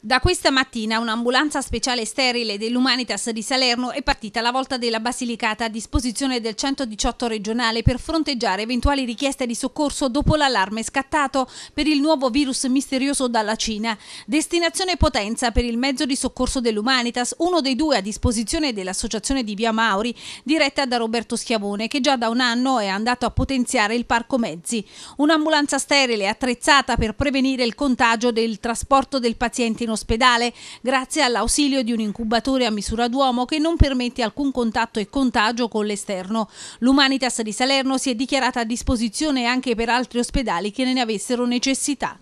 Da questa mattina un'ambulanza speciale sterile dell'Umanitas di Salerno è partita alla volta della Basilicata a disposizione del 118 regionale per fronteggiare eventuali richieste di soccorso dopo l'allarme scattato per il nuovo virus misterioso dalla Cina. Destinazione Potenza per il mezzo di soccorso dell'Umanitas, uno dei due a disposizione dell'associazione di Via Mauri, diretta da Roberto Schiavone, che già da un anno è andato a potenziare il parco mezzi. Un'ambulanza sterile attrezzata per prevenire il contagio del trasporto del paziente paziente in ospedale grazie all'ausilio di un incubatore a misura d'uomo che non permette alcun contatto e contagio con l'esterno. L'Umanitas di Salerno si è dichiarata a disposizione anche per altri ospedali che ne avessero necessità.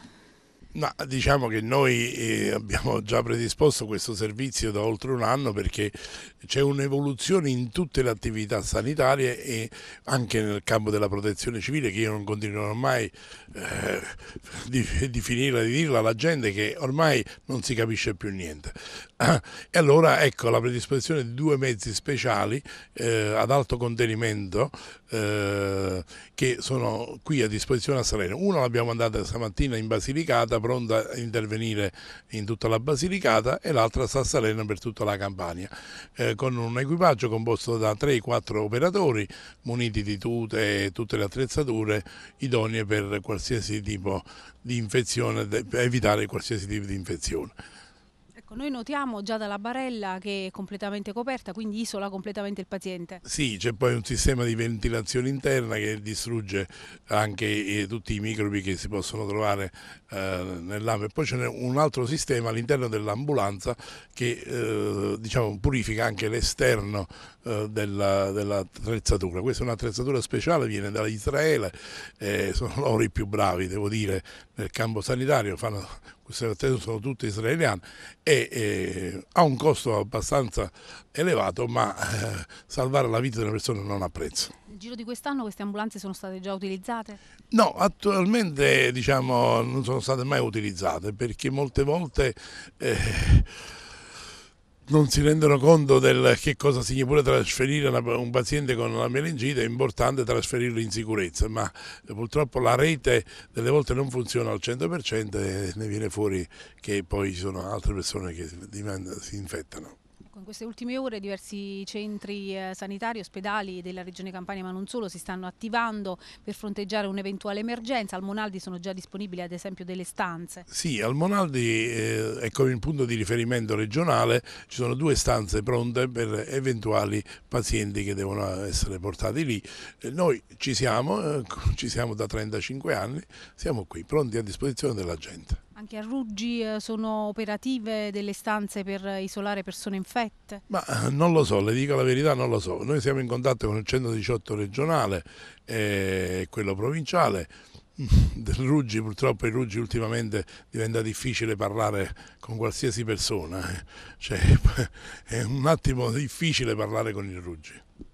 Ma diciamo che noi eh, abbiamo già predisposto questo servizio da oltre un anno perché c'è un'evoluzione in tutte le attività sanitarie e anche nel campo della protezione civile che io non continuerò mai eh, di, di finirla di dirla alla gente che ormai non si capisce più niente. E allora ecco la predisposizione di due mezzi speciali eh, ad alto contenimento eh, che sono qui a disposizione a Salerno. Una l'abbiamo mandata stamattina in Basilicata, pronta a intervenire in tutta la Basilicata e l'altra sta a Salerno per tutta la Campania, eh, con un equipaggio composto da 3-4 operatori muniti di tute e tutte le attrezzature idonee per qualsiasi tipo di infezione, per evitare qualsiasi tipo di infezione. Ecco, noi notiamo già dalla barella che è completamente coperta, quindi isola completamente il paziente. Sì, c'è poi un sistema di ventilazione interna che distrugge anche eh, tutti i microbi che si possono trovare eh, nell'AMA poi c'è un altro sistema all'interno dell'ambulanza che eh, diciamo, purifica anche l'esterno eh, dell'attrezzatura. Dell Questa è un'attrezzatura speciale, viene da Israele, eh, sono loro i più bravi, devo dire, nel campo sanitario, fanno sono tutte israeliane e, e ha un costo abbastanza elevato ma eh, salvare la vita di una persona non ha prezzo. Nel giro di quest'anno queste ambulanze sono state già utilizzate? No, attualmente diciamo non sono state mai utilizzate perché molte volte... Eh, non si rendono conto del che cosa significa pure trasferire una, un paziente con la meningite, è importante trasferirlo in sicurezza, ma eh, purtroppo la rete delle volte non funziona al 100% e ne viene fuori che poi ci sono altre persone che si infettano. Ecco, in queste ultime ore diversi centri eh, sanitari, ospedali della Regione Campania ma non solo si stanno attivando per fronteggiare un'eventuale emergenza. Al Monaldi sono già disponibili ad esempio delle stanze? Sì, al Monaldi eh, è come il punto di riferimento regionale, ci sono due stanze pronte per eventuali pazienti che devono essere portati lì. Eh, noi ci siamo, eh, ci siamo da 35 anni, siamo qui pronti a disposizione della gente. Anche a Ruggi eh, sono operative delle stanze per isolare persone infette? Ma eh, non lo so, le dico la verità, non lo so. Noi siamo in contatto con il 118 regionale eh, e quello provinciale del Ruggi, purtroppo in Ruggi ultimamente diventa difficile parlare con qualsiasi persona, cioè, è un attimo difficile parlare con il Ruggi.